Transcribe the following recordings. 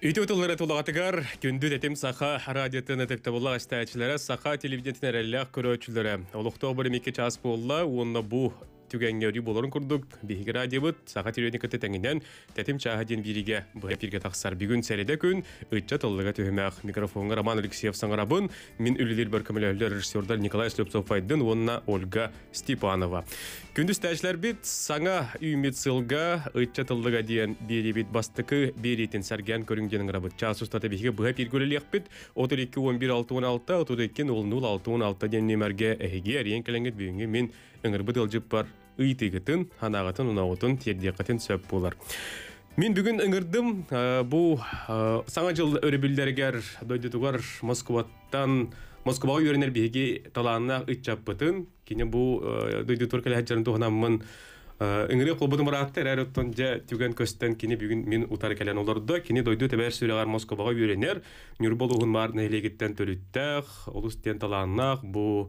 Үйті өтілері тұлағатығар, күнді тәтім саха радиотын әтікті болла әстәтшілері саха телевидентін әрәлі көрөтшілері. Олықтау бір мекке час болла, онына бұ түгәңгәри боларын күрдүк, бигер адебыт, сагат чаһадин бириге тахсар бүгүн күн толлыга төһмәк микрофонга Роман Алексеев саңрабын, мин үлелер бір режиссердар Николай Слепцов айдын, онна Ольга Степанова. Күндүз бит саңа үмит сылга ытча толлыга бастыкы беритен сәргән көрүнгәнең рабыт часустата биге быгы пиргөле лекпит 32 11 6 нул 32 0 16 дигән немәргә эге мин ыңырбы бар ыйтыгытын анагатын унагутун тердекатын сөп булар Мен бүгін ыңырдым, бұл саңа жыл өребілдергер дойдетугар Москваттан Москваға үйренер беге таланына ытчап бұтын. Кені бұл дойдетур кәлі әтчарын тұғынамын ыңыры қолбыдым мұратты әрі ұттан жа түген көстен кені бүгін мен ұтар кәлен оларды. Кені дойду тәбәр сөйлеғар Москваға үйренер. Нүрбол ұғын марын әйлегеттен төліттәқ, олыстен таланнақ, бұл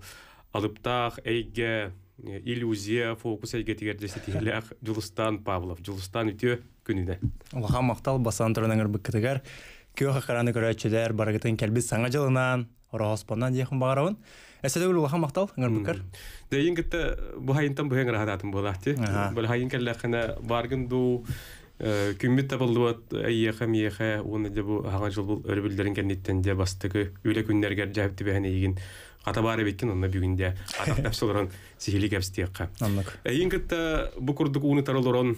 алыптақ, әйге иллюзия фокус әйгетигер десетилях Жұлыстан павлов жулстан үтө күнүнө улаха мактал басан турнаңыр быккытыгар кыоха караны көрөчүдер барагытын келбиз саңа жылынан орохоспоннан дияхын багарабын эседегүл улаха мактал ыңыр быккар дейин кытта бухайынтан бухең рахататын хайын бөлхайын келлахына баргын ду күмбит табылдыбат әйе хәм ие уны де бу хаңа жыл бул өр билдерин кәнниттен де бастыгы үле күннәргә җәһәп тибәне иген ата бары биткен аны бүгендә атап сөйләрен сихили кәпстиякка аннык әйен кытта бу курдык уны таралдырон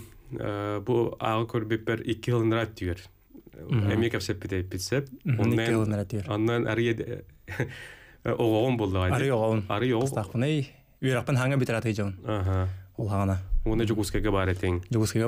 бу агы күрбеп бер 2 ел нрат дигер әмие кәпсеп бит әйтсеп аннан әрге оғоғын болды ғой әрге оғоғын әрге оғоғын астақпын әй үйрақпын хаңа бетер атай жоғын аха ол хаңана оны жүгіскеге бар етең жүгіскеге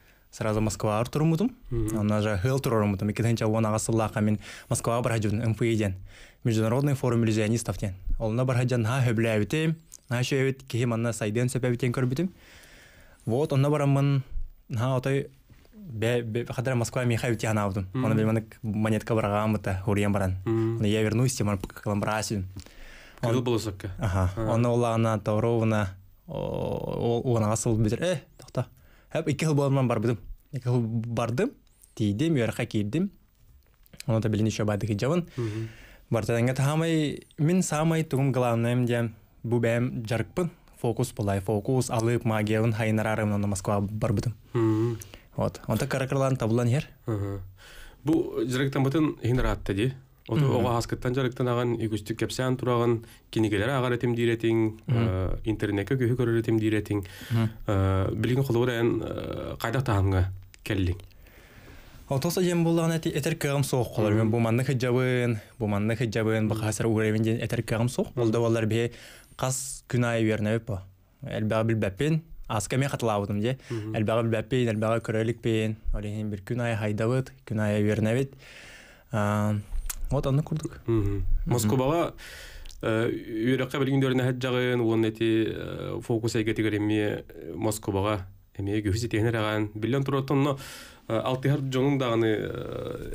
сразу москваға тұрмыдым онан жа хел тұрмыдым икетенча он лақа мен москваға бархаджын мфиден международный форум иллюзионистов ден олна бархаджан ха хөбләбите на шөбит кем анна сайден сөпәбитен көрбитим вот онна барамын ха отой хадра москва михаил тианавдым оны бельманек монетка барағамыта хурен баран я вернусь теман каламбрасин кырыл болосакка ага оны олана тауровна ол асыл битер э икки хыл болман барбыдым икки бардым тидим үйөрқа кийдим оны да билин еще бадыхи жабын бартаданга таамай мин саамай тугум главным диям бу бэм жарыкпын фокус булай фокус алып магиябын хайнарарым оны москва барбыдым вот он онта каракырлан табылан ер бу жарыктан бытын хинратта ди Оту ога хаскыттан жарыктанаган үгүстүк кепсән тураган кинигелер агар этим диретин, ә, интернетке көһү көрөр этим диретин. Ә, Билген холор эн кайда ә, таанга келлин. Отоса жем булган эти этер кагым қолар. колор мен бу манны хыджабын, бу манны хыджабын, бу хасыр угревин ден этер кагым сок. Булда валар бе кас күнай берне по. Элбагы билбепин, аскаме катылабыдым же. Элбагы билбепин, элбагы көрөлүк пен, олен бир күнай хайдабыт, күнай берне бит вот аны курдук москобага э, үйрөкка билгиндөрүн хат жагын уон эти э, фокус айгетигер эми э, москобага эми күхүс тегенераган билен туротонно алтыгар жонун даганы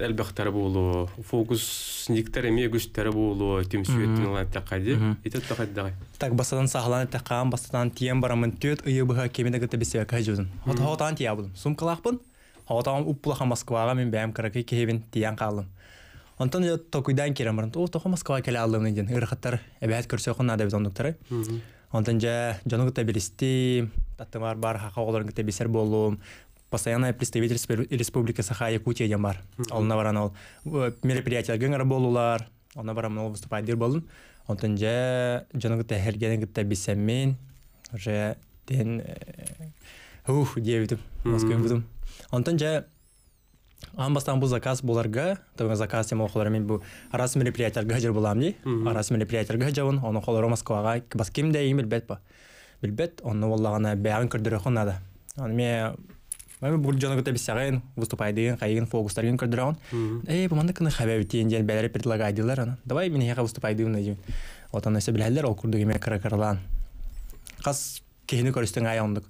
элбехтер болу фокус никтер эми күчтер болу тим сүйөттүн алан такади этет такадагы так басадан сахалан такан басадан тием барамын төт ыйыбыга кемине гете бесе кажудун хототан тиябын сумкалакпын хотон уппулаха москвага мен бәм кыракы кебин тиян калым Онтон я току дан керем барам. О, тохо Москва келе алдым ден. Ырхаттар эбәт көрсө хонна да бизондуктары. Онтон же жону гыта билисти, таттымар бар хака олорун гыта бисер болум. Постоянное представительство Республики Саха Якутия ден бар. Алына баран ол э, мероприятия гыңар болулар. Алына барам ол выступать дир болдум. Онтон же жону гыта хергенен гыта мен Уже ден э, Ух, дебитим, Москва бутым. Онтон же бастан бұл заказ бұларға тогда заказ тем охолар мен бұл арас мероприятие гаджер болам дей, арас мероприятие гаджавын, оны холар Москваға бас кем де емел бет ба. Билбет, оны воллағана бәғін көрдірі хонада. Оны ме мен бұл жоны көте бисағын, выступайдыгын, қайын фокустаргын көрдірі Эй, бұл манда кіні хабе бітейін ден бәлері предлагай дилар ана. Давай мен хеға выступайдыгын дейм. Вот оны все біләлдер, ол күрдігі мен кыры Қас кейіні көрістің аяғындық.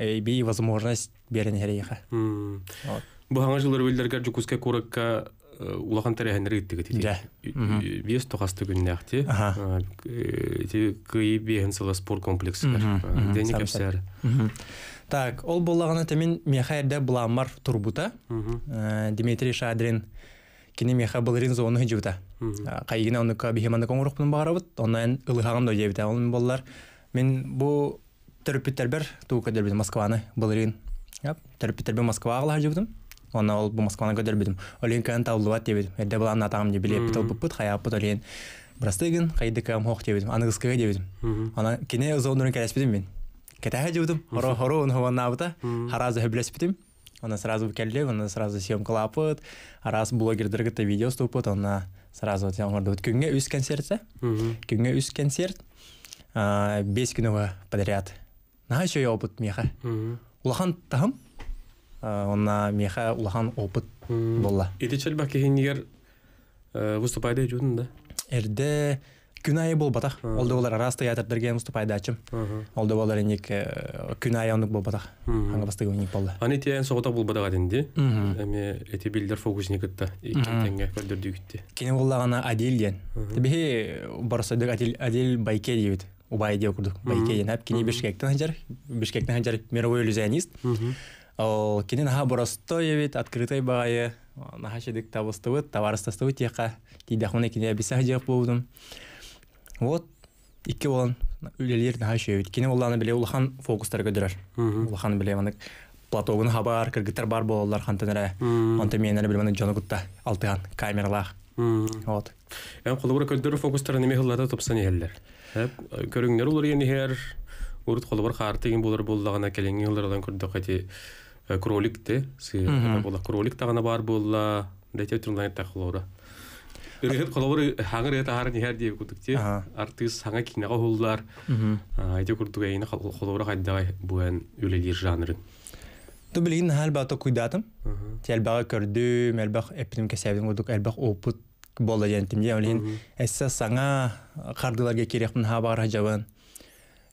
Эй, бей возможность берін херейіға. Вот. Бұхаңа жылыр өлдерге жүкізге көрікке э, улахан тәрәһәнер иттеге тиде. Вес тохасты гүннәхте. Э, Ти кыйы беген сала спорт комплексы. Дени капсар. Так, ол боллагына темин Михаилдә буламар турбута. Э, Дмитрий Шадрин кине Миха Балерин зоны оны Кайгына аны кабы хеманда коңгырыкның барабыт. Оннан ылыхагым да җибта. Ол боллар. Мен бу терпитербер тука дәрбез Москваны Балерин. Яп, терпитербер Москвага җибдем оны ол бу москваны көтөрбүдүм олен кэн деп дебидим эрде баланы атагым деп билеп толбуппут хаяппут олен брастыгин кайдыкам хох дебидим аныгыскыга дебидим ана кине ызондурун келеспидим мен кетэхэ дебидим хоро хоро он хованабыта харазы хөблеспидим анан сразу келди она сразу съемка лапыт араз блогердергите видео ступыт она сразу жаңырды күнге үз концерт күнге үз концерт бес күнүгө подряд на еще опыт миха улахан тахым Э, она меха улахан опыт болла. Ити чел баки хингер э, выступайды жудын да. Эрде күнайы бол батах. Олды болар арас театрдерге выступайды ачым. Олды болар эник э, күнайы онук бол батах. Ханга бастыгы эник болла. Аны тиен соғыта бол батах аденди. Эми эти билдер фокусник итта. Иккен тенге көрдүрдү гитти. Кине боллагана Адил ден. барса барсадык Адил Адил байке дейбит. Убай дей окурдук. Байке ден. кине Бишкектен ханжар. Бишкектен ханжар мировой иллюзионист ол кенен аха боростойевит открытой багайы э, наха шедик табыстыбыт товарыстастыбыт яка тидахуна кине бисах жеп болдым вот икки болан үлелер наха шеевит кине уланы биле улахан фокустар көдүрөр улахан биле манык платогун хабар кыргыттар бар болалар хантенере онта менере биле манык жонугутта алтыган камералар вот эм колубура көдүр фокустар неме хыллата топсан эллер ә, көрүңнөр улар енихер урут колубур хаарты ким булар булдагана келеңин ылдырдан көрдөк эти кролик те бола кролик тагына бар болла дайте турнай та хлора Ирет колобыр э, хаңыр эта хар нихер дип күтүктә артист саңа кинага хуллар айте курдук әйне колобыр хайдагай буен үлелер жанрын Ту билин хал бата куйдатым телбага көрдүм элбах эпним кесәбим күрдүк элбах опыт болда дентим я үлин эссе саңа кардыларга керек керекмин хабар хажабан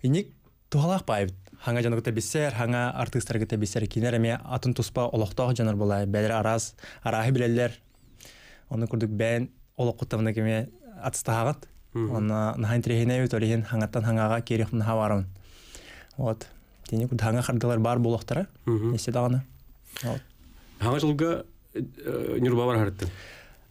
Иник тухалах байбыт хаңа жаныгыта бисер, хаңа артистаргыта бисер кинер эме атын туспа олохтоо жанар болай бәлер араз, араһы билеллер. Оны күрдүк бән олоқуттавна кеме атстагат. Оны нахан трехине бит олихин хаңаттан хаңага керехмин хаварым. Вот. Тени күрдүк ханга хардылар бар болоқтара. Несе дагына. Вот. ханга жылга нюрба бар хартты.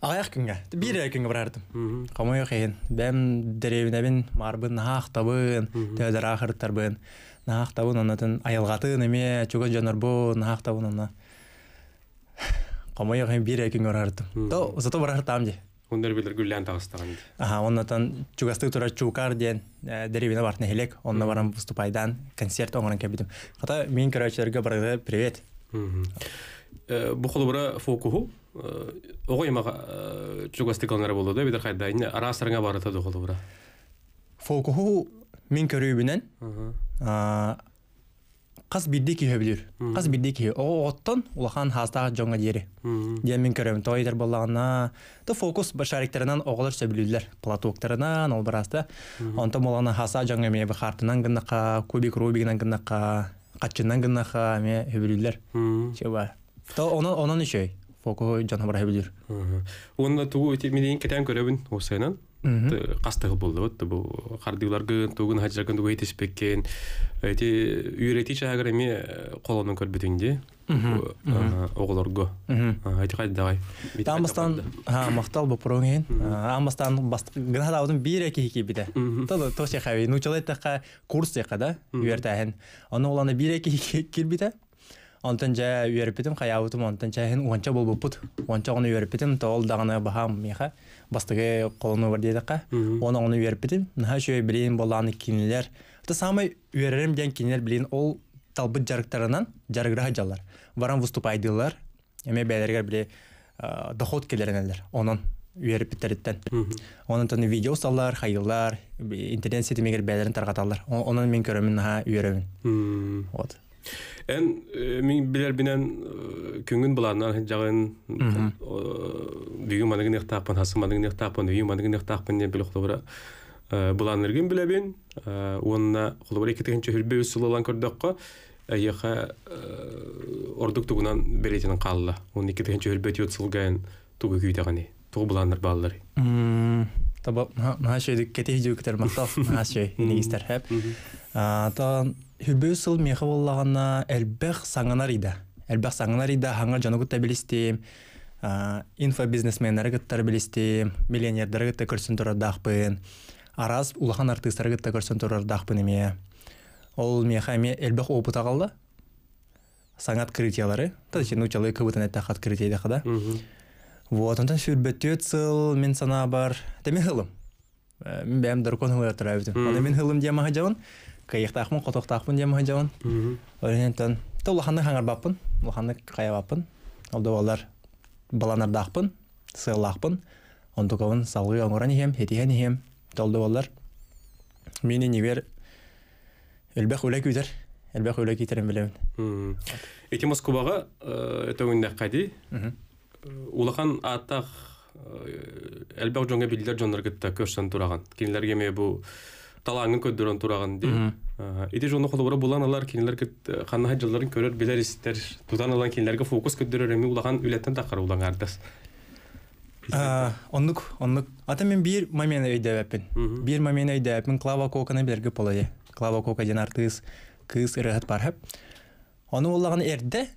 Аяқ күнгә, бир ай күнгә барардым. Камай хәйен, бәм дәрәвенәбен марбын хақтабын, тәдәрә хәртәрбен. нахах табун ана тен аялгаты неме чуга бу нахта табун ана камаяк хем бире кинг орартым то зато барар там ди ондер билер гүлян тагыстаган аха онна тен чуга стык тура чукар ден э, деревина бар онна барам выступайдан концерт оңран кебидим хата мен карачларга барга привет э, бу холбура фокуху э, Ого има чугастыкалнары болды бидер хайда ине арасырга барытады да Фокуху мен көрөйбүнен қас бидди киһө билир қас бидди киһи о оттон улахан хаста жоңа диери диэн мен көрөм тойдер боллагана то фокус башариктеринан оголор сөбүлүүлөр платуктарынан ол бараста онто болана хаса жоңа мээби хартынан гыннака кубик рубигинан гыннака катчыннан гыннака ме хөбүлүүлөр чеба то онон онон үчөй фокус жана бара хөбүлүр онда тугу өтемеден кетен көрөбүн осайнан кастыгы болду вот бул кардыыларгын тугун хаджагын тугу этиспеккен эти үйрети чагыр эми колонун көрбүтүнди оголорго эти давай амбастан мактал бопроген амбастан гранатабын бир эки хики биде тол тосе хави нучалай така курс яка да үйертахен аны уланы бир эки хики кирбите онтон жай үйөрүппитим хаябытым онтон чаын уонча болбуппут уонча ону үйөрүппитим тоол даганы бахам миха бастыгы колуну бар дедика он ону үйөрүппитим наха чүй билин болааны кинилер это самый үйөрерим ден кинилер билин ол талбыт жарыктарынан жарыгыра жалар баран выступайдылар эме бәлергер биле доход келеренелер онон үйөрүппиттериттен Оның тоны видео саллар хайыллар интернет сетимегер бәлерин таргаталар онон мен көрөмүн наха үйөрөмүн вот Эн э, мин билер бинен э, күңгүн буланнан жагын бүгүн маныгын яктапын, хасы маныгын яктапын, үйүн маныгын яктапын деп бил билек добра э, буланыргын билебин. Онна холбор эки тегенче хүрбе үсүл алган көрдөккө эйеха ордук тугунан беретин калла. Он эки тегенче хүрбе тиотсылган тугу күйдөгөни. Тугу буланыр баллар. Таба, маа шейдик кетей дүүктер мактап маа шей, негістер хэп. Таан хүрбөй сыл меха боллагана элбэх саңанар ида элбэх саңанар ида хаңар жанагут табилистим инфобизнесмендер гыттар билистим миллионердер гытта көрсүн турардакпын арас улахан артыстар гытта көрсүн турардакпын эме ол меха эме элбэх опыта калла саң открытиялары тачен учалы кыбытын айтта открытие дахада вот онтан сүрбөтөт сыл мен сана бар теме хылым э, мен бәм даркон хылы атырабытым мен хылым диямага жабын кайяқтақпын қотоқтақпын дем хажауын орентен то лаханны хаңарбаппын лаханны каябаппын олды олар баланардақпын сыйлақпын онтуковын салғы оңыран ием хетиен ием толды олар мені нивер өлбек өлек үйдер өлбек өлек итерін білемін эти москваға өтөгүндә э, кади э, улахан атақ әлбәк жоңа билдер жоңар кетті көрсен тураган кинилерге ме бу талаңын көдөрөн тураган ди. Иде жоны холобора булан алар кинилер кет э, ханна хаджаларын көрөр билер истер. Тутан алан кинилерге фокус көдөрөр эми улаган үлеттен такыр улан ардас. Онлук, онлук. Ата мен бир момент айда апын. Бир момент айда апын клава кокана билерге полае. Клава кока ден артыс кыз ырыгат барып. Аны улаган эрде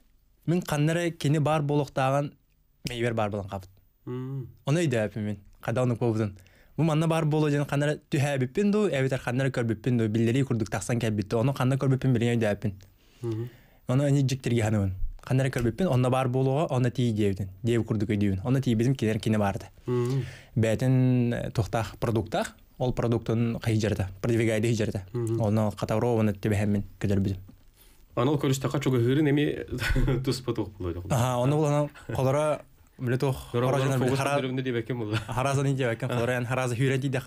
мен каннары кини бар болуктаган мейбер бар болан кабыт. Оны айда апын мен. Кадауны кобудын. бу манна бар боло ден канара түһә биппин ду эбитер канара көр биппин ду биллери курдук таксан кеп битте оны канна көр биппин билген оны ани жиктерге ханын канара көр биппин бар болуға оны ти дебин деб курдук дебин оны ти бизим кинер кине барды бәтен э, тоқтақ продуктах ол продуктын қай жерде продвигайды жерде оны катаврованы тебеһемин кедер бизим Анал көрүштәкә чөгө хөрин эми тус болады булды. Аха, аны булган колора Млетох хорожанар бу хара деп экем бул. Харазан инде экем хоран хараза хүрен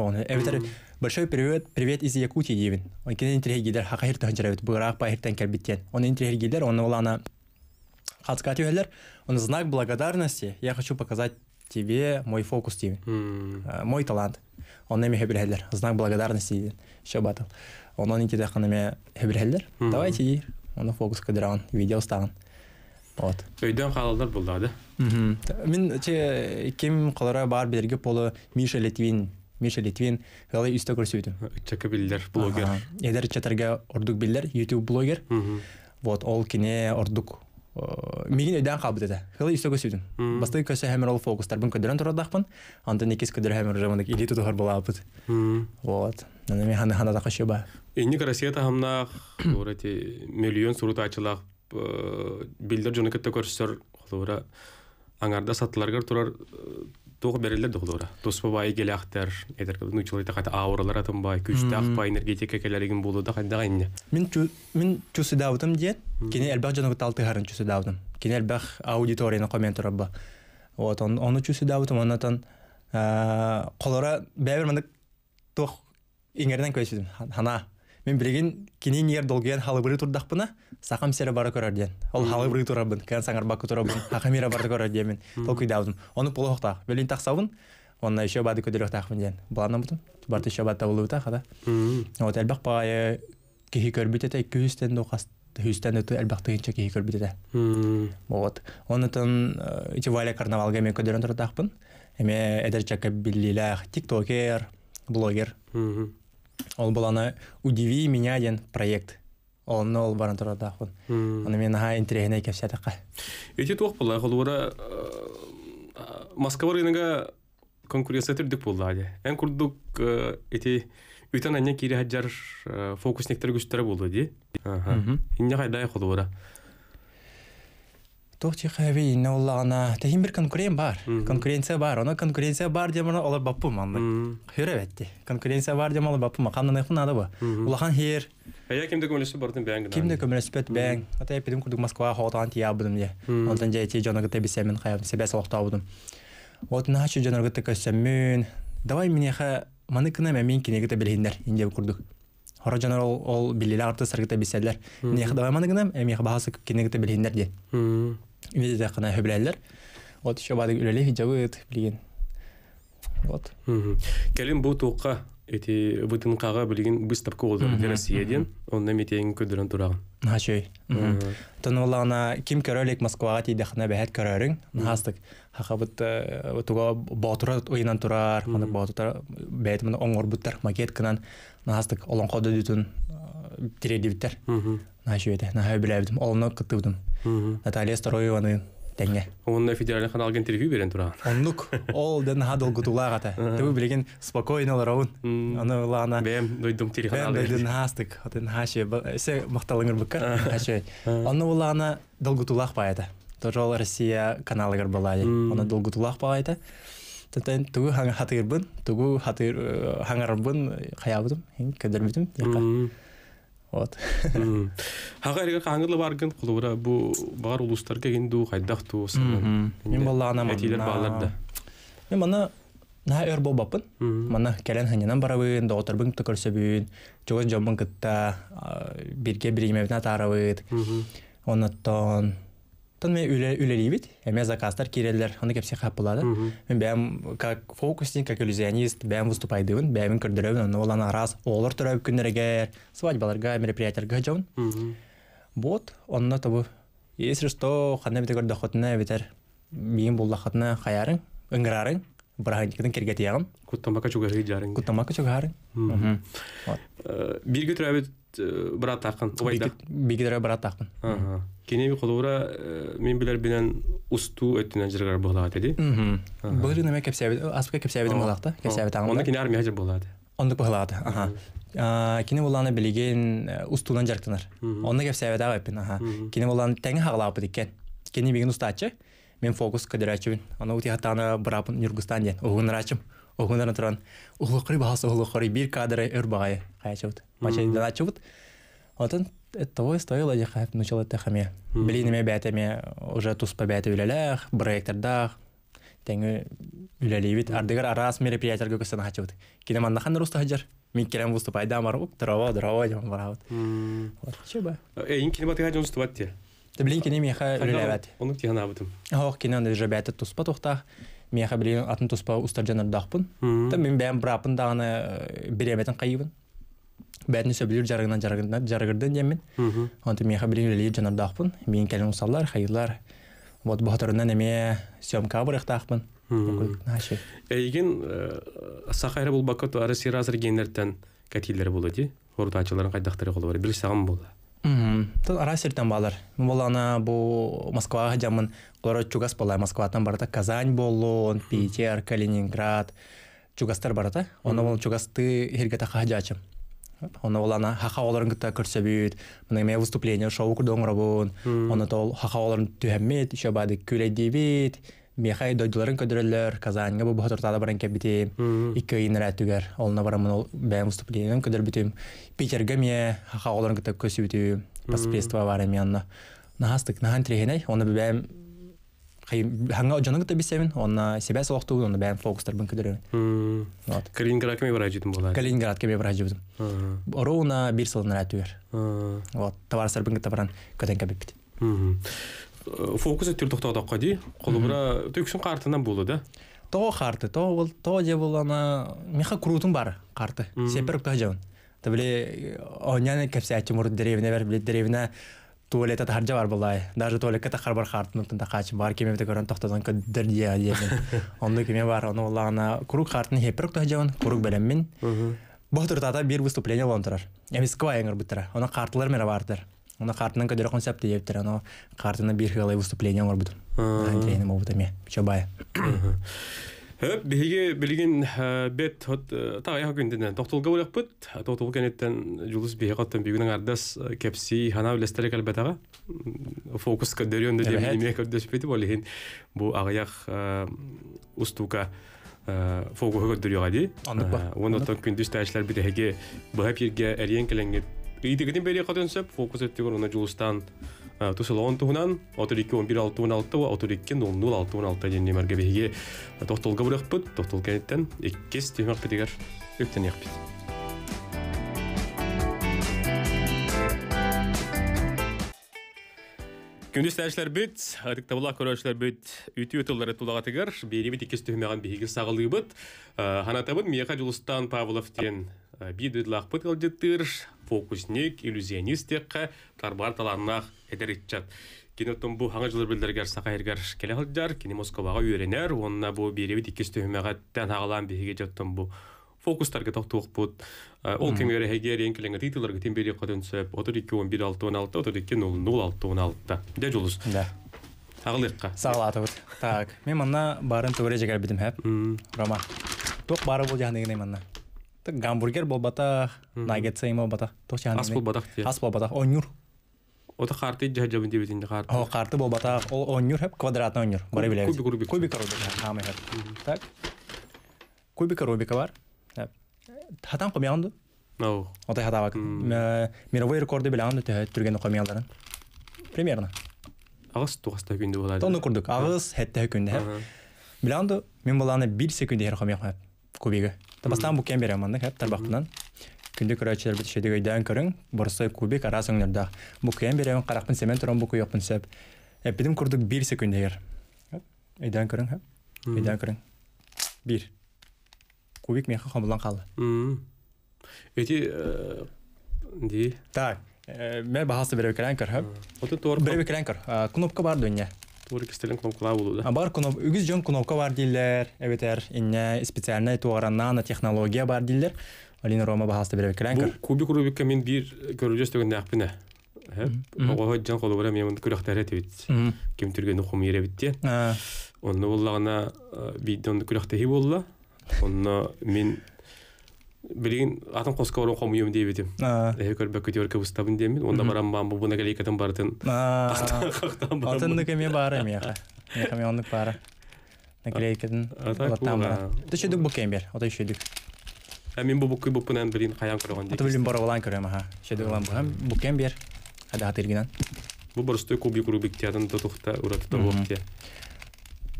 оны бастан большой привет, привет из Якутии Он Бурак келбиттен. знак благодарности. Я хочу показать тебе мой фокус тебе. Мой талант он эми хебирхеллер знак благодарности деген шабатыл он ити дахан эме хебирхеллер давайте он оны фокус он видео стаган вот өйдөн каалалар булды да мен че кем калара бар билерге полу миша литвин миша литвин ылай үстө көрсөйдү чака билдер блогер эдер чатарга ордук билдер youtube блогер вот ол кине ордук Э, миген өйдән қабыт еді хылы үсі көсіден басты көсі хәмір ол фокустар бүн көдірін тұрады ақпын анды некес көдір хәмір жаманды кейді туды хор бола вот нәне мен ханы ханада қошы ба енді кәрсия тағамнақ өрәте миллион сұруты ачылақ э, білдір жүні көтті көрсісір аңарда сатларга турар тоғы берелер доғдора тоспабай келяқтар этер ну человек хата ауралар атымбай күчтақ бай энергетика келеригин болду да хайда гайне мен мен чусы даудым дет кине элбах жаныгы талты харын чусы даудым кине элбах аудиторияны коммент турабба вот он оны чусы даудым онатан э, колора бәбір мындык тох иңерден көсүдүм хана мен билеген кенен ер долген халыбыры турдакпына сақам сера бара көрөрден ол халыбыры турабын кан саңарбакка турабын хакамира бара көрөрден мен аудым оны полохта белин таксабын онна еще бады көдөрөктакмын ден буланам бутум барты еще бата та хада вот элбак пае кихи көрбүтете күстен докас хүстен өтө элбактыгынча кихи көрбүтете вот онутон ете валя карнавалға мен көдөрөн тұрдақпын эме эдерчака биллилах тиктокер блогер ол бұл аны удиви меня ден проект онны ол баран турда аны мен ха интересне қа? эти тох була холура Москва рынга конкуренция тирдик булды ади эн курдук эти ә, үтен анне кири хаджар ә, фокусниктер де болду ди. Инне кайда тохти хави инна уллагана тахим бир конкурент бар конкуренция бар оно конкуренция бар деп оно алар баппу манды хөрәп әйтте конкуренция бар деп алар баппу маканда нәхү нада бу улахан хер әйе кимдә күмәлесе бар дип бәнгә кимдә күмәлес бит бән ата әйтәм күдүк москва хатан тия будым я ондан җәйти җаныгы тәбисе мен хаяп себәс вакта будым вот на хачу җаныгы тәкәсе давай мине ха маны кына мен кинегә дә белгәндәр инде күрдүк Хара жанар ол биллер арты сыргыта бисәләр. Ни хәдәмәне генә, әмиһ баһасы күкенегә дә белгәннәр ди. Видите, қана хөбіләлер. Вот еще бады үлеле видеовыт билген Вот. Кәлім бұл туққа эти вытынкага билген выставка болду Россияден. Онда метең көдөрөн тураган. Начой. Тонолана ким көрөлек Москвага тийде хана бәһәт көрөрүң. Настык. Хахабыт туга батыра уйнан турар, хана батыра мана оңор буттар макет кынан. Настык олон коды дүтүн тиреди биттер. Начой эте. Нахай билебдим, олон кыттыбдым. Наталья Староеваны Он Онна федеральный каналга интервью берен тура. Оннук ол ден хадыл гутулагата. Ты білеген спокойно лараун. она лана. Бем дойдум телеканал. Бем дойдум хастык. Отен хаше. Се макталыңыр букка. Хаше. она лана долгутулах паята. Тоже ол Россия каналыгыр балай. Аны долгутулах паята. Тәтән тугу хатырбын, тугу хатыр э, хаңарбын, э, хаябыдым, кедербидим. Яка вот хага эрге каңгылы баргын кулура бу бар улустар ду хайдах ту мен балла анам этилер бааларда мен мана на өр боппын мана келен ханинан барабын доторбын көрсөбүн жогос жомбун кытта бирге биримебина тарабыт оннаттон тон мен үлелейбит эме заказдар кирелер аны кепсе болады мен бәм как фокусник как иллюзионист бәм выступайдыбын бәмин көрдөрөбүн аны олан арас олор төрөп күннергер свадьбаларга мероприятияларга жон вот онна тобу если что ханна бите көрдө битер миин булла хотуна хаярың ыңгырарың брахантикин кирге тиягым куттамака чугарыгы жарың куттамака чугарың э, бирге төрөбүт Э, брат ақын бигидра брат ақын кенеби қолура э, мен білер бинен усту өттүнөн жыргар болат эди бул жыгына кепсебит аспка кепсебит малакта кепсебит аңда онда кине армия жыр болады э, онда болат аха кине буланы билген устунан жарктанар онда кепсебит агып бин аха кине буланы теңе хаглап дикен кине биген устачы мен фокус кадырачыбын оны ути хатаны брапын юргустан ден угунрачым Огундан туран. Улукри баса улукри бір кадры өрбай. Кайчут. Мачай далачут. Отын того стоило я хап начал это хаме. Блин, мы уже тус по бяты проекторда проектордах. Тенге бит Ардыгар арас мероприятиярга көсән хачут. Кинемандахан рус тахҗар. Мин керәм выступай да марук, дрова, дрова дим барават. Вот чеба. Э, ин кинематик те стуватте. Тәблин кинем ха үләләбәт. Оның тигән абытым. Ах, кинән дә җәбәте туспа тохта мен билеген атын тоспа устар жанар дақпын та мен бәм брапын дағаны э, беребетін қайыбын бәрін сөбілер жарығынан жарығынан жарығырдын демен онты мен билеген лелер жанар дақпын мен кәлін ұсалар хайылар вот бұхатырынан әме съемка бұрықтақпын Әйген э, э, сақайры бұл бақыт арасы разыр гендерден кәтилер болады де ачыларын қайдақтары қолы бар бір сағым болды Тот арасертен балар. Бұл ана бұл Москваға жамын қоры чугас болай. Москватан барата Казань болон Питер, Калининград. Чугастар да Оны ол чугасты ергеті қағажачым. Оны ол ана хаха оларын күтті көрсебейді. мына мен выступление шоу күрді оңырабуын. Оны тол хаха оларын түхәммет, шөбәді күлі дейбейді. мехай дойдуларын көдөрөллөр казаньга бу хотортада баран кебити икки ыйынара түгер олна барамын ол бэм выступлением көдөрбүтүм питерге мие хаголорун кыта көсүбүтү посредство бар эми анна нахастык нахан трехинай оны бэм ханга оджонук да бисемин онна себя солохту онна бэм фокустар бун көдөрөмүн вот калининградка ме барай жетим болар калининградка ме барай жетим оруна бир сылын ратүер вот товар сарбын кыта баран көтөн кебипти фокусы түр тохтоодо коди колубура төксүн қартынан болы да то қарты то бол то де меха крутын бар қарты сепер кажан то биле оняны кепсе ачымур деревне бер биле деревне туалетта харжа бар болай даже туалетка тахар бар хартын тында қачы бар кемеде де көрөн тохтодан көддөр дия дия кеме бар оны ол ана круг хартын хепер кажан круг бұл Бұқтыр тата бір выступление болын тұрар. эмес ква еңір бұттыра. Оны қартылар мені бардыр. Уны картаны көдөр концепты деп тирә, аны картаны бер хәлай выступление ор бүтән. Андрейне мо бүтәме. Чабай. Хөп, биге билгән э, бет хат та яһа көндә тохтылга булып бит. Тохтыл булганнан Юлыс бие хаттан бигән ардас э, кепси хана үлестерек әлбәттәга. Фокус көдөр юнде дип әйтәм, көдөш бит бу әлеген. Бу агаяк устука фокус көдөр юга ди. Аны токкын дистә эшләр бит әгә. Бу хәбергә әрен келәнгә Иидегидин бери кадынсып, фокус эттигер уна жуустан тусылоон туһунан отурикки он бир алтуун алтыва отурикки нул нул алтуун алта ден немерге биһиги тохтолга бурахпыт тохтол кенеттен иккис тимерпитигер үктенекпит Күндүз тәшләр бит, Павловтен бидыдлах пытыл фокусник иллюзионист текка тарбар таланнах эдеритчат кинотон бу хаңа жылы билдергер сака ергер келе халдар кини үйренер онна бу биребит э, икки стөмөгаттен хагалан биге жаттон ол кемере хегер ен келеңе титулларга тем сөп Так, мен барын Рома. Тоқ бары бұл то гамбургер болбата наггетса има болбата ас болбатах ас болбатах оннюр Ота карты жажабын дебетинде карты. О, карты болбата ол оннюр хеп квадратный оннюр. Бары билебиз. Кубик рубик. Кубик рубик. Хамы хеп. Так. Кубика рубика бар. Хатам комянду. Нау. Ота хатавак. Мировой рекорды билянду те түрген комяндаран. Примерно. Агыс тугаста күндө болот. Тону курдук. Агыс хетте күндө. Билянду мен баланы 1 секунд хер комян хеп. Кубиге тамастан бу кем береманны хәп тарбактан күндү көрәчеләр бит шәдәгә дән кырын борсай кубик арасыңларда бу кем берем каракпын семен торон бу куякпын сәп эпидем курдык 1 секунд яр эйдән кырын хәп эйдән кырын 1 кубик мен хам калды эти ди так мен бахасы бере керән кер хәп отын тор бере керән кер кнопка бар дөнья Уркистелин кнопкалар булды. А бар үгіз үгез җан кнопка бар диләр. Әбәтә инне специальный тугарана на технология бар дилер. Алина Рома баһасы бер кирәк. Бу кубик рубикка мин бер көрәҗәс дигән нәкъ бине. Һәм ул һәҗ кылу белән мин күрәхтәр әйтә бит. Ким төргән ухым йөрә битте. Аа. Ул ниллагына бидән күрәхтә һи булды. Ул билигин атын коскорун хомуем дейби дим көрбөк көтөркө уставын демин онда барам ман буна келекетен бартын атынныкы мен бары мияка мияка мен онук бары наклейкеден латам бара ты шедук букем бер ота шедук а мен бу букы бупунан билин каям көргөн дейт билин бара улан көрөм аха шедук улан бухам букем бер ада хатыргинан бу борстой кубик рубик театрын тотухта уратта бокте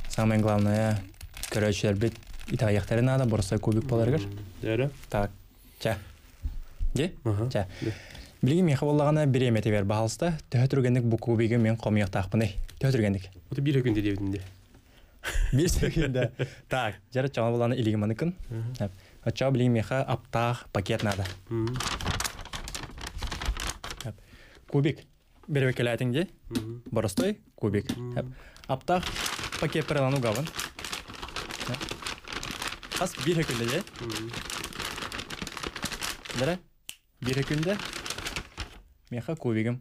самое главное короче бит Ита яхтары надо, борса кубик поларгар. Дәрі? Так, ча. Де? Ча. Білгім еқі болағана береме тевер бағалыста, төхі түргендік бұ кубигі мен қомияқ тақпыны. Төхі түргендік. Бұты бір өкінде деудінде. Бір секунда. Так, жара чана болағана илігім аныкын. Отча білгім еқі аптақ пакет надо. Кубик. Береме келәтіңде. Боростой кубик. Аптақ пакет піралану ғабын. Kas бір hekünde ye. Дәрә, бір күнді меха көбегім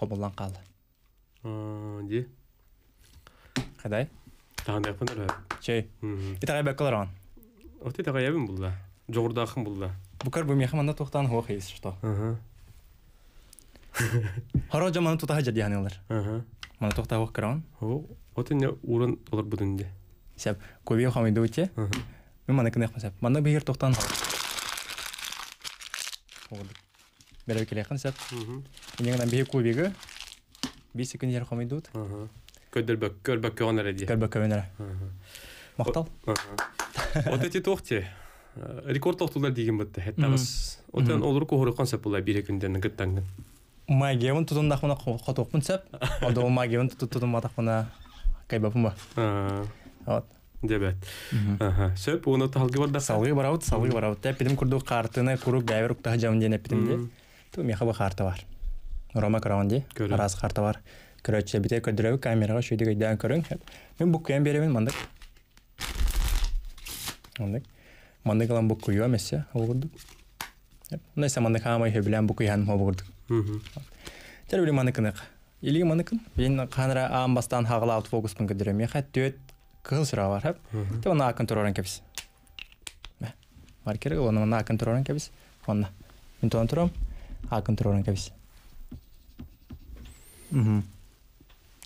қобылан қалы. Де? Қадай? Тағын дәқпін әрі. Чей? Итағай бәкілер аған. Офт итағай әбім бұлда. Жоғырда ақын бұлда. Бұкар бұл меха манда тоқтан хуақ ейс, что? Хоро жа мана тоқтаға жады яғанылар. Мана тоқта хуақ кіраған. Оты не урын олар бұдынде. Сәп, көбеге қамайды өте. Ага. Мен мана кенек мәсәп. Мана бер тоқтан. Оғылды. Бәрі келе қан мен Менен бе кубигі. Би секунд жер қомай дут. Көдір бөк, көр бөк көнер ди. Көр бөк көнер. Мақтал. Вот эти тохте. Э, Рекорд тохтулар деген бітті. Хәтта біз. Отан олар кохоры қан сәп була бир күндән гыттан. Магиявын тутын дақмына қотоқпын сәп. Ода магиявын тутын матақмына кайбапын ба. Вот дебет. Аха. Сөп уны талгы барда. Салгы бараут, салгы деп Тәпидим курду картыны курук гайрук та жам ден эпидим де. Ту меха ба карта бар. Рома караган де. Арас карта бар. Короче, бите көдүрөбү камерага шүйдү гайдан көрүн. Мен бу кем беремен мандык. Мандык. Мандык алам бу куйо месе, огурду. Нәсә мандык хамай хеблән бу куян мобурду. Тәрбиле мандыкнык. Илиге мандыкын. Мен канра ам бастан хагалаут фокуспын көдүрөм. Мен хат төт ክኽእል ስራалар һәп тɩ на контролен мә маркер оны на контролен кебез онна мен туан тұрамын а контролен мхм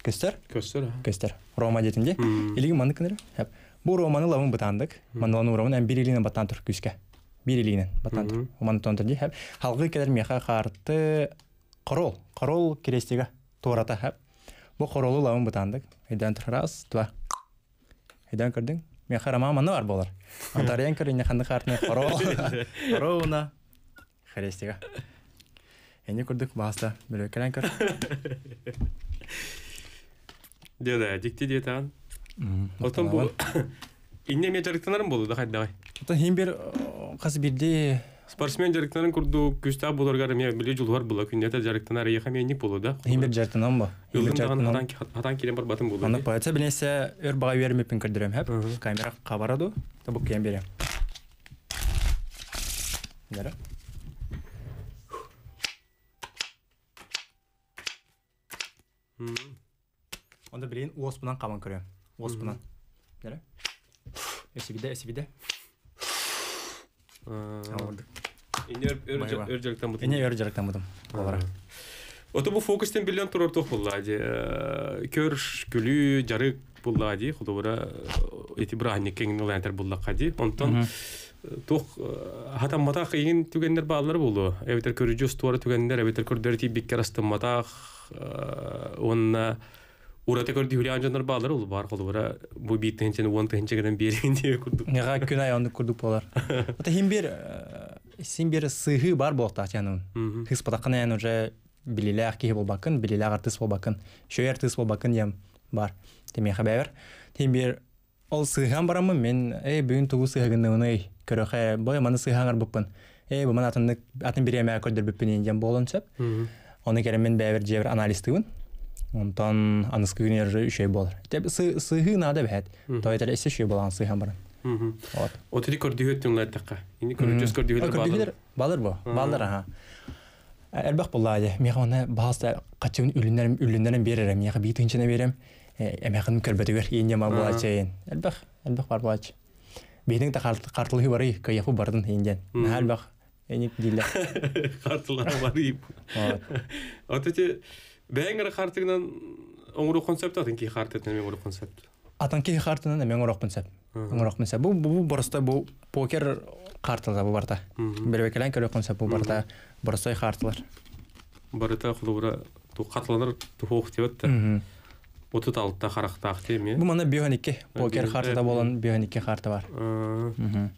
көстер көстер көстер рома детинде илиги маны кендер һәп бұл романы лавын бытандык маны оны романы бир илинен батан тур күскә бир батан тур маны туан турди һәп халгы кедер меха қарты құрол құрол керестиге туырата хәп бұл құролы лавын бытандык тұр раз два айдан көрдің? Мен харама маны бар болар. Антарен көрін ханды хартны хоро. Хоруна. Хрестига. Енді көрдік баста бүлі кәлән көр. Деді, дикті де таған. Отын бұл... Инне мен жарықтанарым болды, дақай, давай Отан, хин бер, қасы берді, спортсмен жарыктанан күстә буларга эме биле жол бар була күндә жарыктана рая хәме ник булуда имер жарыктанан ба имер жарыктанан атан килен бар батым булды аны паяца билесе өр бага бермепин кирдирем хәп камера кабарады табу кийин берем Бәрі. Онда білейін оспынан қаман көрем. Оспынан. эсибиде Өсібіде, өр жарактан бутум эне өр жарактан бутум олара ото бу фокустен билен турортук буллади көрш күлүү жарык буллади худобура эти брани кеңнилантер буллакади онтон тух хатам матах ийин түгендер баалар болу эбитер көрүжү стуара түгендер эбитер көрдөрти биккер астым матах онна урата көрдүүрү анжанар баалар ул баркылы ура бу бииттенчен уонтенчегенен берегенде күрдік. нега күн аяны курдук болар ата химбир симбир сыйы бар болокта атянын хыс патакан аян уже билилях кихи болбакын билилях артыс болбакын еще артыс болбакын ям бар теме хабар химбир ол сыйган барамы мен эй бүгүн тугу сыйгынны көрөхэ бой маны сыйгаңар буппын эй бу мана атын атын биремэ көрдөр буппин енден болончап оны керемен мен жебір анализ тыгын онтан аныскы күнер үшей болар. Тәп нада бәһәт. Той тәле исе шей болған сыйы баран. Вот. Отыри көрдүгө такка. балар. Балар бу. Балар аха. Мен баста Мен берем. ма була чейин. бар була. картылыгы бар, кыяфы бардын инде. эник бээнгэра хартыгынан оңуру концепт атын кей хартет мен оңуру концепт атан кей хартынан мен оңуру концепт оңуру концепт бу бу просто бу покер карталар бу барта бербекелен көрө концепт бу барта борсой карталар барыта хулура ту катланыр ту хох тебетте отут алтта характаах теме бу мана бионикке э, покер картада болон бионикке карта бар э.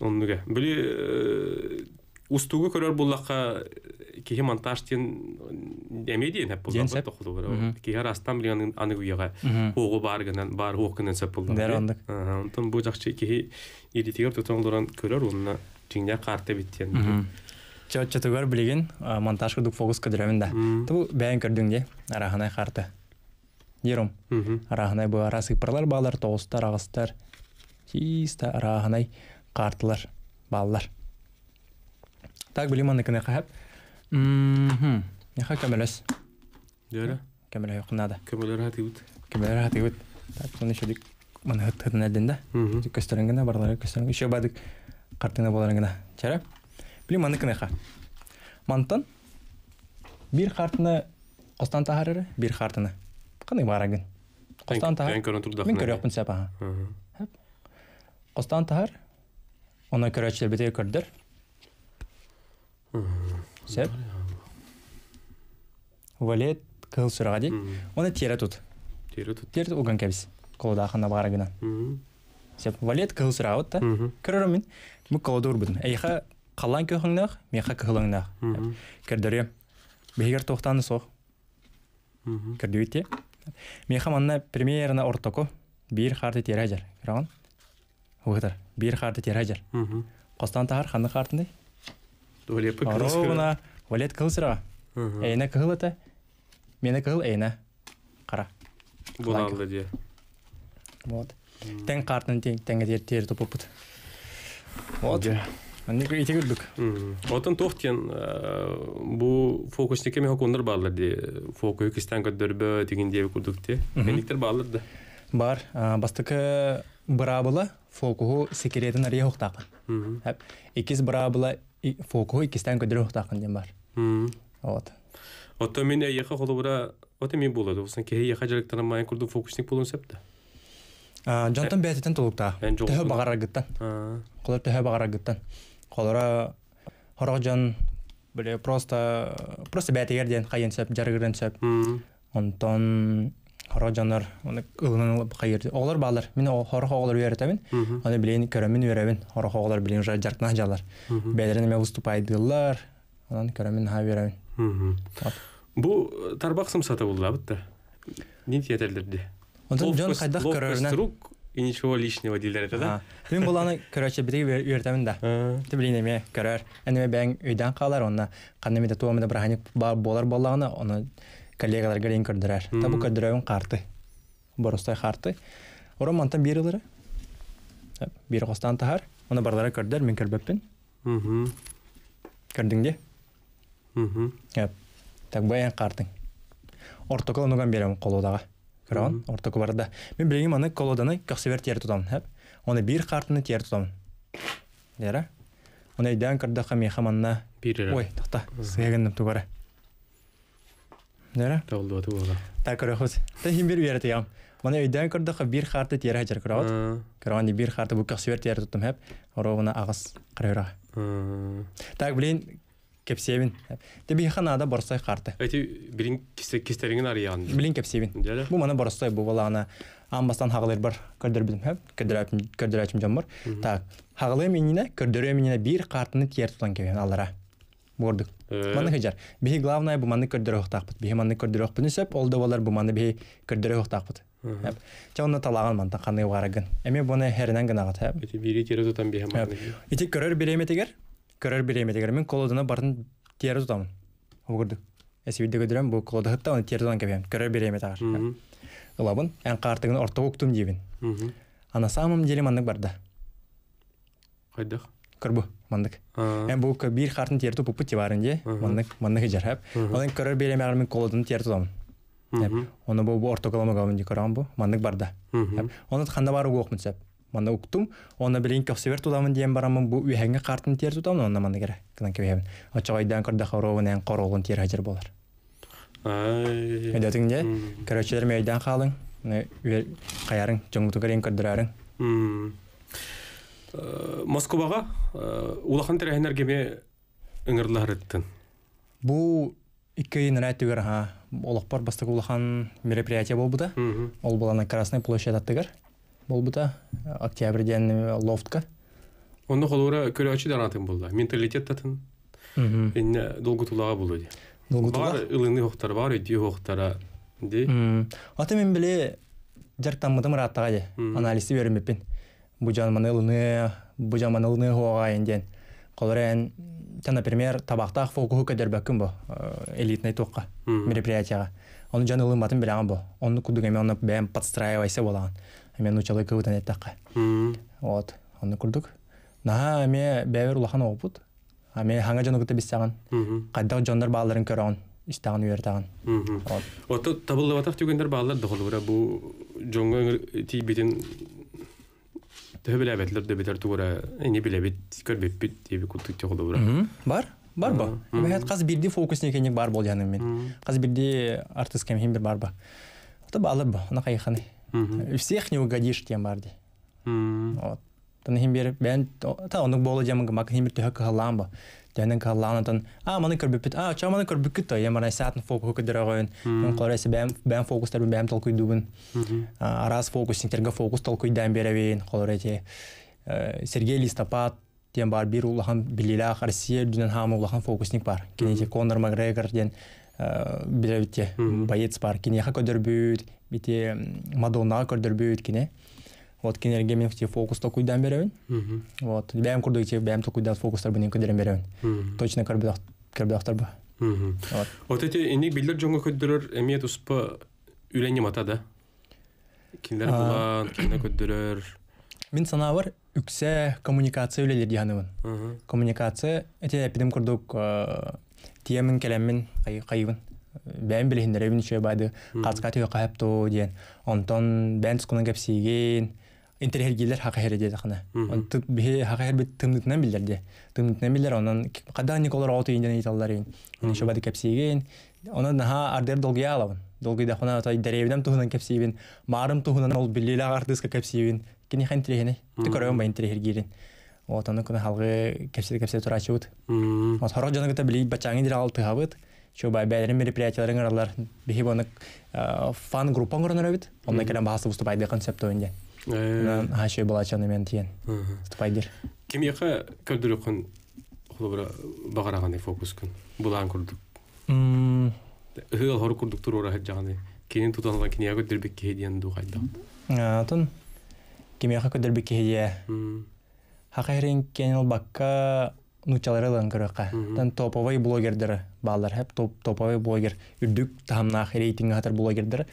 оннуге били э, устугу көрөр буллакка киһи монтаж тен эме диэн хэп булда тохту бара киһи растам билген аны гуяга хугу бар гынан бар хугынан сапылда дер андык онтон бу жакчы киһи иритигер тутон дуран көрөр унна тиңне карта биттен чөтчөтөгөр билген монтаж кудук фокус кыдырамын да ту бәйен көрдүң де араханай карта дером араханай бу арасы парлар балар тоостар агыстар чисто араханай картылар баллар так билим аны кыны кахап Яха кәмеләс. Дөрә. Кәмелә юк да Кәмеләр хати бит. Кәмеләр хати бит. Так, соны шәдик мен хәттен әлдәндә. Тик көстәрәнгә барлары көстәрәнгә шә бадык картина боларыңна. Чара. Билем маны кенә ха. Мантан бир картны қостан тахарыры бир картны. бар барагын. қостан тахар. Мен көрән турдах. Мен көрәпмин сәпа. Хәп. қостан тахар. Оны көрәчләр бите көрдер сеп валет кыл сурага дейік оны тері тут тері тут тері улган кебиз колода ахана бара гына сеп валет кыл сурага та көрөрөм мен бу колода урбудун эйха қалан көхөңнөх меха кыхылыңнах кердөрө бегер тохтаны сох кердүйте меха манна примерно ортоко бир харды тера жар көрөгөн угытар бир харды тера жар костан тахар ханы хартындай Валепы Ровна. Валет кылсыра. Эйна кыл это. Мені кыл эйна. Қара. Бұлалды де. Вот. Тәң картын тень, тәңге дер тер топыпыт. Вот. Аны ите күлдік. Отын тоқтен э, бұ фокуснике мен хокундар баллар де. Фоку үкістен көддөрбө деген дебі күрдік те. Меніктер баллар да. Бар. Бастықы бұрабылы фокуху секеретін ария хоқтақы. Экіз бұрабылы фокуһу иккистен көдөрө утакын бар вот Отто мен яха холобура оте мен болады. Усан кеһе яха жарыктан майн курду фокусник болун септе. А жантан бететен толукта. Тәһә багара гыттан. Колар тәһә багара гыттан. Колара хорог жон биле просто просто бәтегерден кайын сеп жарыгырын сеп. Онтон хоро жанар ылынылып хайыр олар балар мен хоро хоголар үйрәтәмен оны белән көрәмен үйрәмен хоро хоголар белән уже жаркна җалар бәйләрен мен выступайдылар анан көрәмен ха үйрәмен бу э, тарбак сымсаты булды битте нин театрлерде жон жан кайдак көрәрнә и ничего лишнего диләр это да мен бул аны көрәче бирге үйрәтәмен да ти белән көрәр әнеме бәң өйдән калар онна кандымеде туамыда браханик бар болар баллагына оны коллегалар гален көрдірәр. Табу көрдірәуін қарты. Борыстай қарты. Орын манта берілері. Бері қостан тағар. Оны барлары көрдір, мен көрбеппін. Көрдің де? Так, баян қартың. Ортокол онуған беремін колодага көрөн ортоко барда. Мен білген аны колоданы көксебер тер тұтамын. Оны бір қартыны тер тұтамын. дера Оны дән көрді қамеха манна. Ой, тұқта, сыйығындым тұғары. Нера? Толду ту ола. Та көрөхөс. Та хим бир уярат ям. Мана өйдән көрдөх бир харты тире хаҗар кырават. Кыраван бир харты бу кәсвер тире тутым хәп. Оровына агыс кырыра. Так блин кепсевин. Те би ханада борсай харты. Эти бирин кисте кистериген арыян. Блин кепсевин. Бу мана борсай бу балана амбастан хаглар бар көрдөр билим хәп. Көрдөрәп көрдөрәчим җамбар. Так. Хаглы минине көрдөрә минине бир картыны тире тутан кебен алара буордук э. манны хыжар биһи главное бу манны көрдөрөхтаакпыт биһи маны көрдөрөхпүн сөп ол болар бу манны биһи көрдөрөхтаакпыт Чонна талаган манта каны варагын. Эме буны хернен гына гата. Ити бири тире тутан бе хам. көрөр биреме тегер. Көрөр биреме тегер. Мен колодуна барын тире тутам. Огурду. Эси видео көрөм бу колода хатта аны тире тутан кебем. Көрөр биреме тагар. Улабын эн картыгын орто уктум дебин. А самом деле манны барда. Кайдах? көрбү мындык эми бул бир хартын терту пуппут тиварын мындык мындык мандык жарап одан көрөр беле мягыр мен колодун тертудам оны бу ортоколома гамын де көрөм бу мандык барда оны ханда бару гокмун сеп манда уктум оны билин кепсевер тудамын диен барамын бу үһәңге хартын тер тутамын онда манда кере кынан кебем очогайдан көрдө хоровун эң королун тер хажыр болар Эдәтең не? Короче, өйдөн каалың каярың, җоңгуту керен көрдөрәрің. Э, Москваға э, улахан тәрәһенер геме ыңырларыттын. Бу иккейин рәтүгер ха олоқпар бастык улахан мероприятие болбуда. Ол буланы Красная площадь аттыгар. Болбуда октябрьден э, лофтка. Онда холора көрәчи данатын булды. Менталитет татын. Инне долгу тулага булды. Долгу тулага ылыны хоқтар бар, үйди хоқтара. Ди. Ата мен биле жартамыдым раттага ди. Анализи бермеппин буджан манылны буджан манылны хуагайынден колорен та например табактах фокуху кедербеккин бо э, элитный тукка мероприятияга он жаны ылым батын билеген бо он кудугеме он бэм подстраивайся болаган эмен учалы кыбытан эттакка вот онны курдук наха эме бэбер улахан опут аме ханга жонугута бистаган кайдак жондар бааларын көрөгөн истаган үйөртаган вот вот табылдыбатак түгендер баалар дохолура бу жоңго тийбитин Төбөлә бетләр дә бетләр тура. Ни белә бит, кер э, бит бит дип күтүк төгөлә. Бар. Бар ба. Мәһәт кыз бирди фокус нигә бар булганым мин. Кыз бирди артист кем хим бер бар ба. Ата балы ба. Уна кай хәне. Всех не угадишь тем барди. Хм. Вот. Тан хим бер бен та аның болы җамыга мәк хим төһәк халам ба. Дәнен калланатын, а маны көрбүппит, а ча маны көрбүккүт то, я мана саатын фокус кыдырагын. Мен корасы бәм бәм фокустар бәм толкуй а Арас фокус, интерга фокус толкуй дам беревин колорете. Сергей Листопад тем бар бир улахан билила Россия дүнен хам улахан фокусник бар. Кинети Конор Макгрегор ден билебите боец бар. Кинеха көдөрбүт, бите Мадонна көдөрбүт кине вот кенерге мен тиги фокусту куйдан беребин вот бээм курдук тиги бээм куйдан фокустар менен көйдөрөн беребин точно көрбүдактарбы вот вот эти эни билдер жоңго көйдөрөр эме туспа үйлөнүм ата да киндер булан кине көйдөрөр мен санаабар үксе коммуникация үлелер дианыбын коммуникация эти эпидем курдук э, тиемин келемин кайыбын бән білесіңдер үшеу байды қатысқа түйе қайып ту деген онтон бән түскінің кеп сиген интерхергилер хакахер деді хана. Он тып бе хакахер бит тымнытнан билдер де. билдер онан када Николар Ото инден италлар ин. Еще бады кепсиген. Онан наха ардер долги алавын. Долги да хана тай деревдем туһунан кепсивин. Марым туһунан ол биллила артыска кепсивин. Кини хан трехене. Ты көрөм ба интерхергилин. Вот онан кына халгы кепсе кепсе турачыбыт. Вот хоро жаны кета били бачаңы дир алты хабыт. Şu bay beylerin мероприятияларын aralar bir hibonuk fan grupa ngırın örebit. Ondan kelen bahası bu bay Мен ачы булачаны мен тиен. Ступайдер. фокус күн. Бұл курдук. Мм. хор курдук ора хаджаны. Кенин тутанла кини яка дирбек кедиен Атын. Э, Ким яка көрдүрбек кенил бакка нучалары лан көрөкка. Тан топовый блогер. рейтинг блогердер.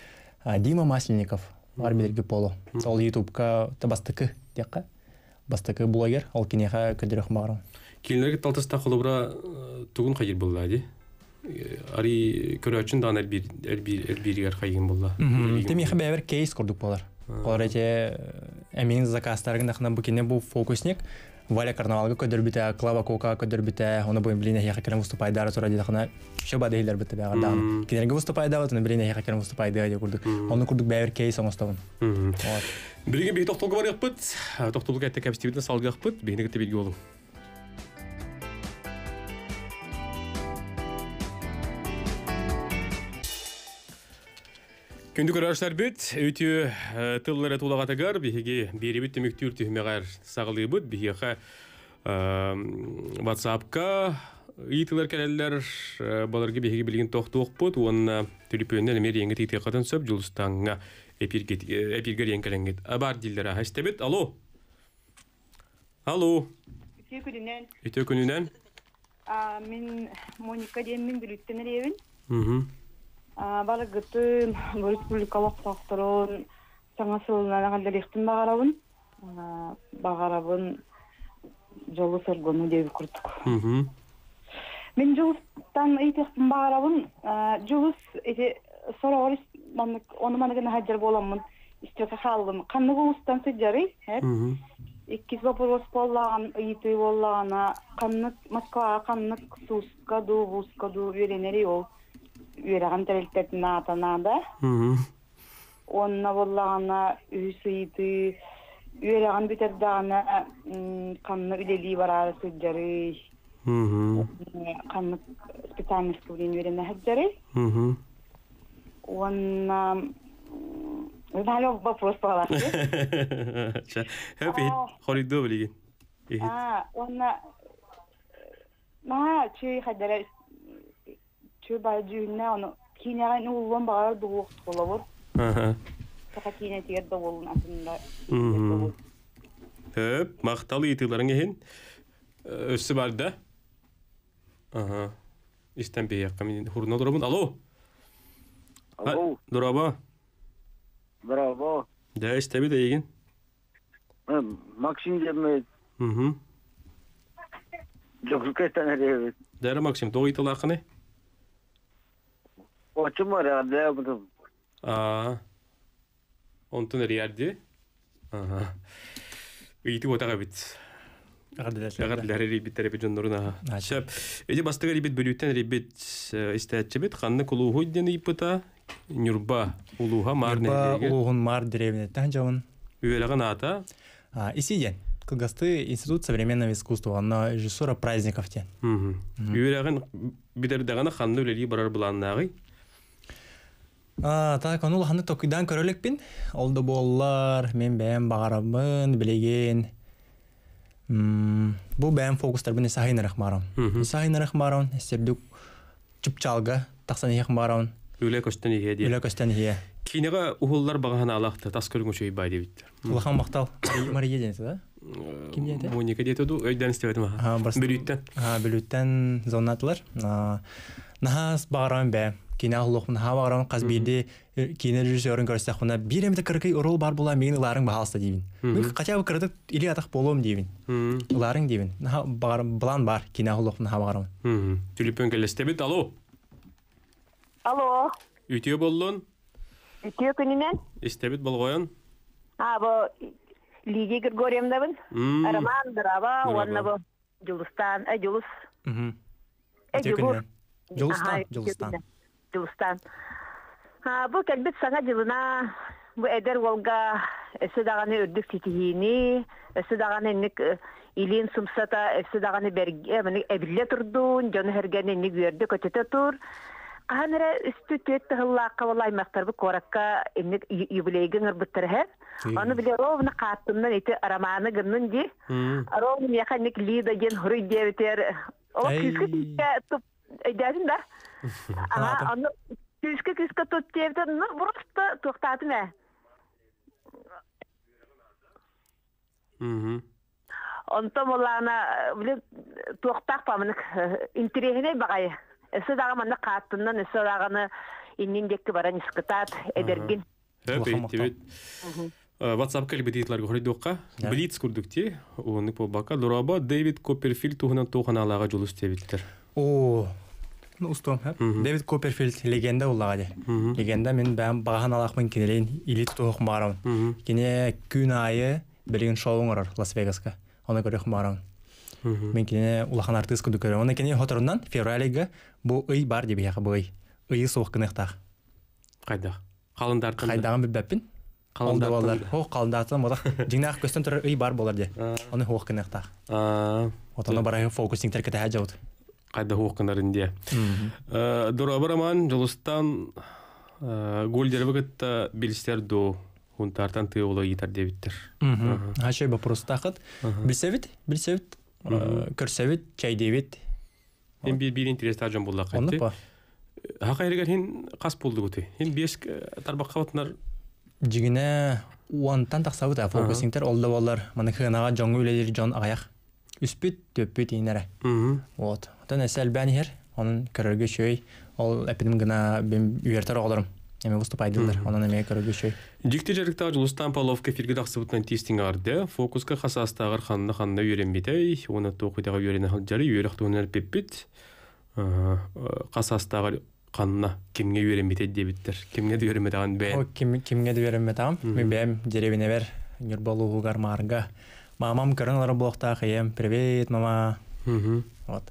Э, Дима Масленников бар билерге болу сол ютубка бастыкы диякка бастыкы блогер ал кинеха кедерөх барым кинелерге талтыста холобра э, тугун хайыр булла ди э, ари үшін дан элбир элбир элбиригер хайын булла темиха бәбер кейс курдук болар Олар әте э, әменің заказтарығын ақынан бұкене бұл фокусник Валя карнавалга көдөр битә, клава кока көдөр битә, аны буен билене яка керем уступай дара сора дихана. хана. Шу ба дейләр битә дә. Кинәргә уступай дәвәт, аны билене яка керем уступай дәвәт дип курдук. Аны күрдек бәер кей соңстан. Хм. Бирге бик тохтолга бар яп бит. Тохтолга әйтә салга яп бит. Бигенә тибет Күндік ұраршар бүт, өте тыллары тулағатығар, бігеге беребіт төміктүр түйімеғар сағылы бұд, бігеға ватсапқа ұйтылар кәлелер баларғы бігеге білген тоқтуық бұд, оны түліпөні әлемер еңгі тейте қатын сөп жұлыстаңға әпіргер еңкәләңгет. Абар дилдері әстәбет, алло? Алло? Үте күнінен. Үте күнінен? Мен Моника дейін, мен бүліттен әревін бары гытын республикалык тохторун саңа сылынагалдерихтин багарабын багарабын жолу соргону деп курдук мен жулустан ыйтыктын багарабын жулус эже сорогор ону манагана хажар боломун истёка хаалым канны кулустан сыджары ә? иккис вопрос боллаган ыйты боллагана каннык москвага каннык сууска ду буска ду веренери болуп үйрәген тәрелтетін да Онна боллағана үй сыйды, үйрәген бітердағана қанны үлелей барары сөздері. Қанны специальность көбірен үйрене әддері. Онна... вопрос Хөпі, А, онна... Ма, чүй чө бай дүүнне ону уллон баар дуох толовор. Аха. кине тигер доволун атында. мен хурна Алло. Алло. Дураба. Дураба. Да, ഒച്ചമ്മോരാ ആ онтун эриарди ыйти уотагабит агардилерибиттерепи жоннорунаха шап эди бастыга рибит бөлүттен рибит истеатчебит ханны кулууху ден ыйпыта нюрба улууха марнюрба улуухун мар деревнеттен жабын үелеген ата исиден кылгасты институт современного искусства она режиссура праздников тен үелеген бидердагана ханны үлели барар буланнагый Та конул ханы токыйдан көрөлекпин. Олды боллар, мен бәм бағарабын, білеген. Бу бәм фокустар біне сахайны рахмарам. Сахайны рахмарам, эстердік чыпчалга тақсан ех марам. Үле көстен ие де. Үле көстен ие. Кинеге ухуллар бағана алақты, тас көргін шөй бай дебит. Улахан мақтал, Мария дейті, да? Ким дейті? Моника дейті ду, өйден істеведім. Білюттен. Білюттен зонатылар. Нахас бағарам бәм кине хуллухун хава гаран казбиди э, кине режиссерын хуна бар бола мен ларын баалса дивин. Мен хотя бы кырдык или атак болом дивин. Ларын дивин. Бар блан бар кине хуллухун алло. Алло. Үтүө боллун? Үтүө күнүнөн? Истебит болгоюн? А, Лидия Григорьевнабын. Роман дубустан бу келбит саңа жылына бу эдер волга эсе даганы үрдүк титихини эсе даганы энник илин сумсата эсе даганы берге эбилле турдун жону херген энник үйөрдү көтөтө тур Аханера үстү төттө хыллаакка валаймактар бу коракка эмне юбилейге ырбыттыр хер. Аны биле ровно каттымдан эти романы гыннын ди. Ровно яха ник лида ген хуруй дебетер. О кискит туп Эдәрин да. Ана, аны, түшкі күскі тұт тевді, ну, бұрысты Угу. мә. Онта молана, біле, тұқтақ памынык, интерегіне бағай. дага мана маны қаттыннан, эсі дағыны иннен декті баран ескітат, эдерген. WhatsApp кәл бедитлар гөрі доққа. Бедит скүрдікте, Уны по бака, дураба Дэвид Копперфилд туғынан туғаналаға жұлыс тебеттір. Оо, устом дэвид копперфилд легенда уллагаде легенда мен бәм багахан алакмын кинелен илит тох күн айы билген шоуң орор лас вегаска оны көрөх барам мен кине улахан артыс күдү көрөм оны кине хоторунан бу ый бар деп яка бу ый ый суук кынактак кайда бар де кайда хуокканар инде э, дурабар аман жолустан э, гульдервыгытта билистер до хунтартан ашай итар дебиттер ачай вопрос білсе билсебит э, көрсе көрсебит чай дебит эн бир бир интерес тажым булла кайтты хакайрыгер хин қас болды гути хин бес тарбакка қабатынар жігіне уантан таксабыт фокусингтер олда болар маны хынага жоңу үлелер жон аяқ үспүт төппүт инере вот отон эсел бәнихер онын көрөргө чөй ол эпидим гана бен үйертер оголорум эме выступайдылар онун эме көрөргө чөй дикти жарыктагы жулустан половка фирге даксыбытынан тистиңарды фокуска хасастагыр ханна ханна үйренбитей уна токуйдагы үйрене жары үйрөк туунар пеппит хасастагыр қанына кимге үйренбетеді дебиттер кимге де үйренбетаған бе кимге де үйренбетағам мен бем деревіне бер нюрболугугар марга мамам көрін олар блокта привет мама вот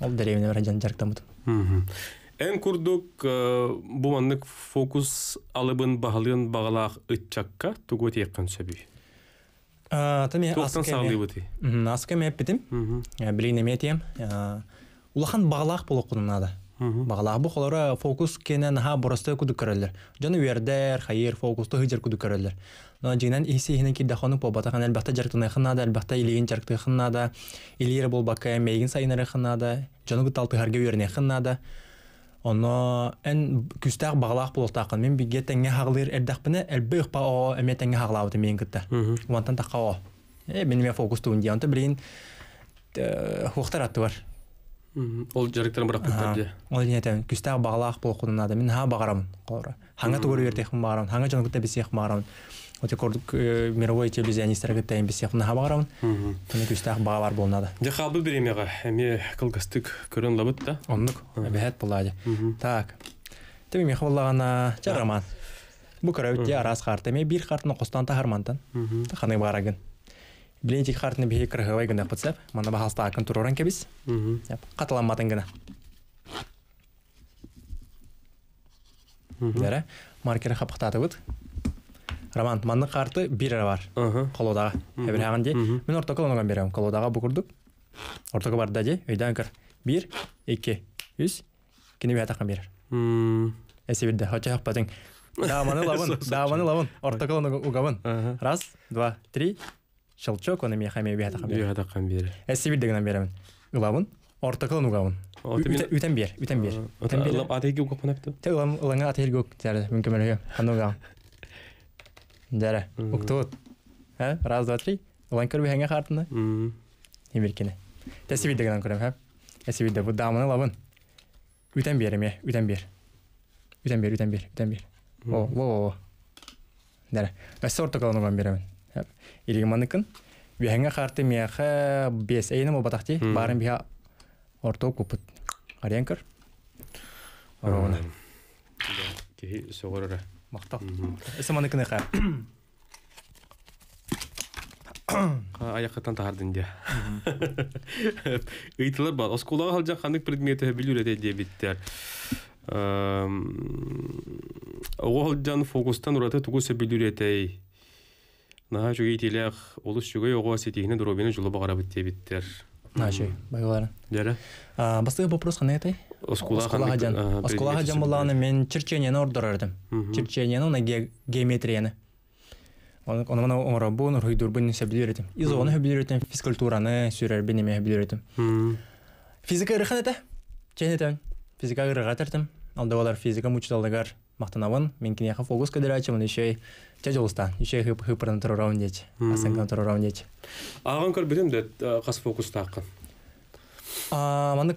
ол деревня раджан жарктамыт эн курдук э, буманнык фокус алыбын багалын багалаах ытчакка тугу тиеккан саби тами туктан сагалыйбыты аскеме эппитим тием улахан багалаах болокунунада Бағалағы бұл қолары фокус кенен ха бұрысты күдік көрөлөр жана вердер, хайыр, фокусту хыжер күдік көрөлөр Дигнан исе хинен кирдә хону по батахан әлбәттә җарктына хынада, әлбәттә илеген җаркты хынада, илере бул бакка мәйгин сайнары хынада, җанугы алты һәргә үрне хынада. Оно эн күстәк баглак бултакын мен биге тәнгә хаглыр әрдәкпене әлбәх па о әмә тәнгә хаглауды мен китте. Вантан тақа о. Э мен мен фокус туын диянты блин э, хуктар атты бар. Ол жарыктан бирок кетти. Ол нетен күстәк баглак булкунада мен ха багарам. Хаңа тугыр бертек багарам, хаңа җаныкта бесек багарам. Оте кордук э, мировой телевизионист рагыттайын бесе хна хабарам. Тыны күстәх багалар болнады. Дехабы беремеге, эме кылгыстык көрен лабыт да. Онлык бәһәт болады. Так. ме мехваллагана жараман. Бу көрәүт арас карта ме бир та хармантан. тахармантан. Таханы барагын. Билен тик картны бихи кыргывай гына пытсап, мана бахалста ақын туроран кебис. Каталамматын гына. Дәрә, маркер хапықтатыбыт роман манны карты бир бар колодага эбирхаган де мен ортоко оноган берем колодага букурдук ортого барды же өйдөн кыр бир эки үч кине биатакан берер эсе бирде тең патың даманы лавын даманы лавын ортоко раз два три щелчок оны мехаме бер бер атеги те ылаңа Дәрі. Уктуот. Ә? Раз, два, три. Улан көрбі хәңе бер. Үтен бер, үтен бер, үтен бер. О, қаланы Барын мактап эсаманыкыны ка аяқтан тағардың де ыйтылар ба оскулаға халжан ханык предметі билүрете дебиттер оғалжан фокустан урата тугуса билүретей наха жүгей телях олус жүгей оға сетихине дробине жулы бағарабыт дебиттер наша байлары дәрі бастығы вопрос қандай атай оскулахаджан оскулахаджан мен мен черченени едім черчениені уна геометрияны оны мына оңорабун руйдурбун сөбилеретим изоны сөбилеретим физкультураны сүрербин эме сөбилеретим физика ырыханета ченетем физика алда олар физика мучталдыгар мақтанабын мен кинеха фокус кадырачым еще чажолстан еще хыпырын дейді дечи асанкан турурам дечи аган көрбүрүм дет кас э, фокус а маны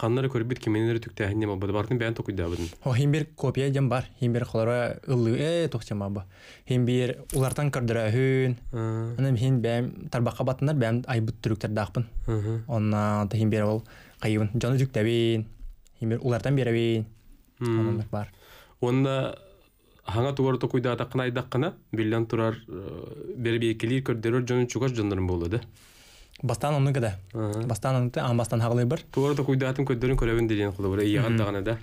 Қаннары көрбит кеменері түктәһіне ма бұды бартын бән тоқуйда бұдын. О, химбер копия дем бар. Химбер қолара ұлы э тоқтема ба. Химбер улардан кардыра хүн. Анам хин бәм тарбаққа батындар бәм айбыт түріктер дақпын. Онна та химбер ол қайыбын. Жаны түктәбен. Химбер улардан беребен. Оннық бар. Онда хаңа тугар тоқуйда атаққына айдаққына биллан тұрар бербекелер көрдерер жоны чугаш жондарын болады бастан оны да бастан онута ан бастан хаглы бир туорда куйдаатын көддөрүн көрөбүн деген кылы бура ийаган гана да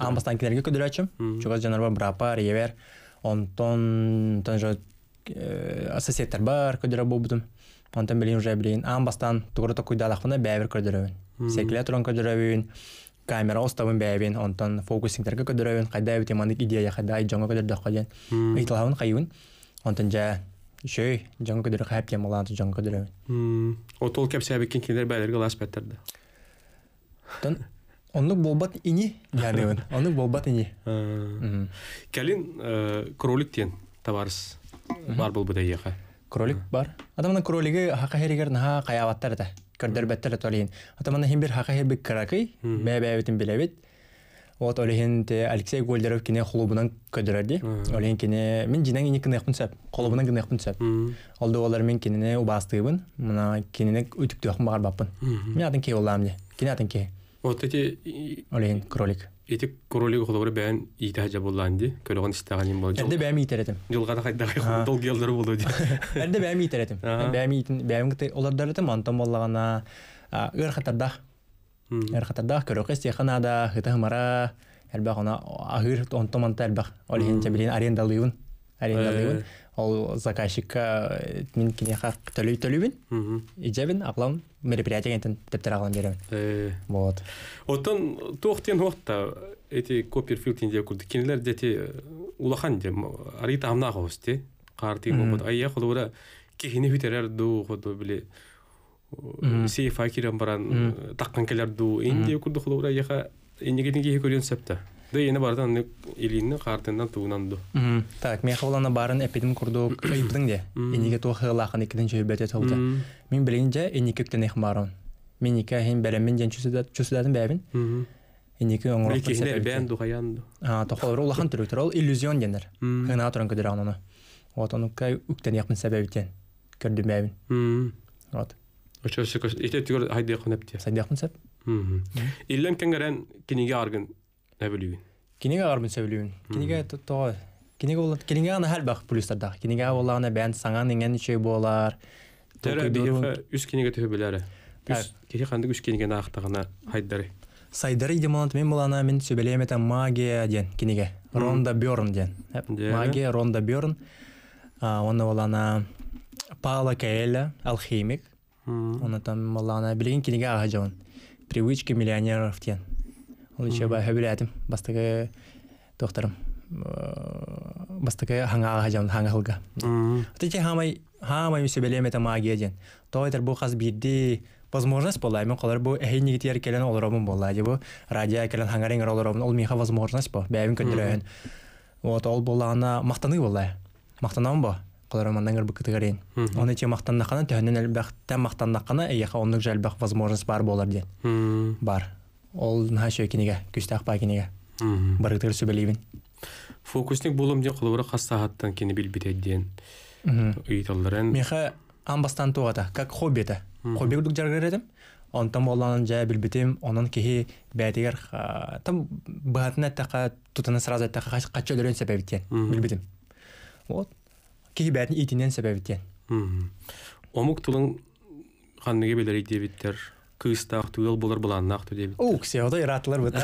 ан бастан кинерге көдөрөчүм чуга жанар бар брапа ревер онтон тон же э, ассоциаттар бар көдөрө болбудум онтон билин уже билин ан бастан тугурда куйдаалакпына бээбир көрдөрөбүн секуляторун көрдөрөбүн камера остобун бээбин онтон фокусингтерге көдөрөбүн кайда битимандык идея кайда айдьоңго көдөрдөкко диен ыйтылабын кайыбын онтон жаа Ишей, жон көдөрө хайып кем болан жон көдөрө. Хм. Отол кеп себеккен келер бәлер глаз петтерде. Тон онны болбат ини ядевин. Онны болбат ини. Калин э, кролик тен табарыс. Бар бул бұдай яха. Кролик бар. Адамның кролиги хака херигер наха каяваттар да. Көрдөр беттер толин. Адамның хим бир хака хербик каракай. Бәбәбетин билебит. Вот олеген те Алексей Гольдеров кине клубынан де Олеген кине мен жинан кине кине хпын сап, клубынан кине хпын сап. Алды олар мен кинене убастыбын. Мына кинене үтүк төк бар баппын. Мен атын ке олам де. Кине атын ке. Вот эти олеген кролик. Эти кролик холдоры бен итә жа булланды. Көлөгөн истаган им болду. Эрде бәми итеретим. Жылга да кайда дол келдер болду. Эрде бәми итеретим. Бәми бәми олар дәрәтем антам боллагана. Ыр хатарда Эрхатадах көрөкес теханада хыта хымара элбах она ахыр онтоманта элбах ол заказчикка э, мин кинеха төлөй төлөйбин ижебин аклам мероприятие ген тептер аклам берем э. вот оттон эти копперфилд инде кинелер де арита айя сей факирен баран таққан келер ду инде курду хлора яха инегетин ки көрөн септе да ене бардан илинне картынан туунан ду так мен хавлана барын эпидем курду кайбдың де инеге то хылахан икиден жөйбете мен билинже мен ике хин беремен ден чүсүдәдин бәбин инеке оңро кесеп бен ду а вот түгөр айды тюр хайдех хунепти. Хайдех хунсеп. Иллем кенгерен кинеге аргын нәбелюин. Кинеге аргын сәбелюин. Кинеге тоо кинеге болот киниге аны хал бах плюстарда. Киниге болагына бән саңан иңен чөй болар. Тәрә бир үс кинеге төбө беләре. Үс кеге ханды үс киниге нахтагына хайдары. Сайдары демонт мен булана мен эта магия ден кинеге. Ронда Бёрн ден. Э, магия Ронда Бёрн. А, оны болана Пала Каэля, алхимик. Оны там малана билеген килеге аға жауын. Привычки миллионеров тен. Ол еще бәһә биләтем. Бастагы докторым. Э, Бастага ханга аға жауын хаңа хылга. Ты те хамай хамай мисә белем это магия ден. То айтар бу хас бидди возможность была, мен колар бу эйни гитер келен олоробун болла ди бу. Радио келен хаңарың олоробун. Ол миха возможность бу. Бәйин көндөрөн. Вот ол булана мақтаны болла. Мактанам Ба? қолараманнан ырбы кытыгарен. Оны те мақтаннақана төһәнен әлбәхтә мақтаннақана әйәха э, онның жәлбәх возможность бар болар ден. Бар. Ол наһа шөкинеге, күстәх пагинеге. Бар кытыр сөбелейбен. Фокусник булым ден қолыбыры қастахаттан кені билбите ден. Үйталдырын. Меха амбастан туғата, как хобби это. Хобби күдік жарғар едім. Онтан болланын жа билбитим, онан кихи бәтігер там бұғатына тәқа тұтыны сразу тәқа қачы өлерін сәбәбіттен. Билбитим. Вот киһи бәтин итинен сәбәбитен омук тулын ханныге белери дебиттер кыыстаах түгел болар буланнаах ту дебит ук се ода иратылар быта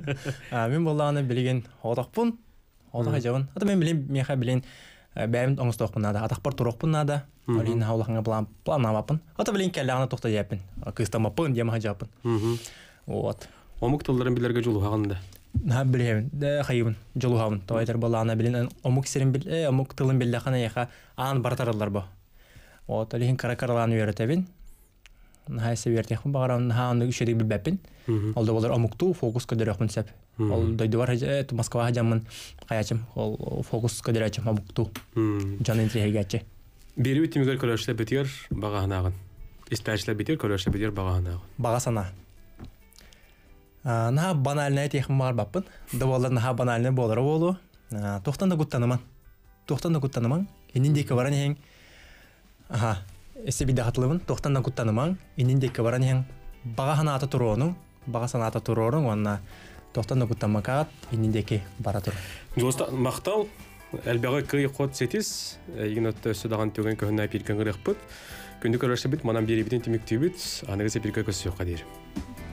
мен боллааны билген одохпун одоха жабын ата мен билен меха билен бәймин э, оңостохпун ада атахпар турохпун ада олин хаулахаңа план планавапын ата билен кәлләгана тохта япин кыыстамапын демаха жаппын вот омук тулларын билерге жолугаганда Нәһә беләм, дә хәйбен, җылыгым. Тойдыр булана белән омук сирен бел, э, омук тылын хана яха, ан бартарлар бу. Вот, әлегә каракарланы бер тәбин. Нәһә сәбер тәхмә баграм, нәһә аны үшәдә Алда булар омукту фокус кә дәрәхмә сәп. Ал дәйдәр э, Москва һәҗәмен каячым, ал фокус кә дәрәчәм омукту. Җан интри һәйгәчә. Бер үтимгә кәрәшләп битер, багаһанагын. битер, кәрәшләп битер, багаһанагын. наха банальная техим барбаппын дыболар наха банальная болары болу тоқтан да гуттаныман тоқтан да гуттаныман инин деке баран эң аха эсе биде хатылыбын тоқтан да гуттаныман инин деке баран эң баға санаты туроону баға санаты туроорун онна тоқтан да гуттамакаат инин бара тур жоста мактал әлбәғы кый қот сетис э, игнатты э, сөдаған төген көһүнә пиркен гырыхпыт күндү көрөшөбүт манан бирибитин тимик тибит анагысе пирке көсөккадир